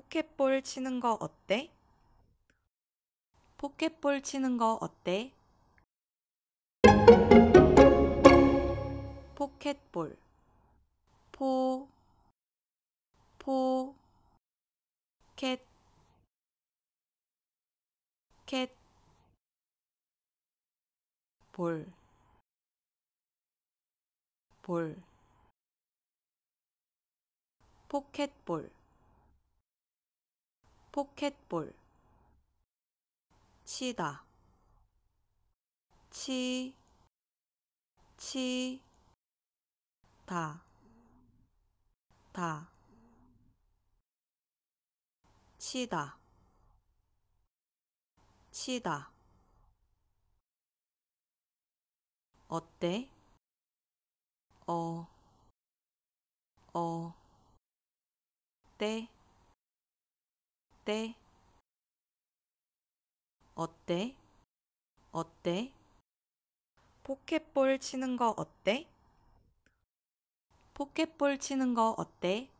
포켓볼 치는 거 어때? 포켓볼 치는 거 어때? 포켓볼 포 포 켓 켓 볼 볼 포켓볼 포켓볼 치다 치, 치, 다, 다, 치다, 치다. 어때? 어, 어, 때. 어때? 어때? 어때? 포켓볼 치는 거 어때? 포켓볼 치는 거 어때?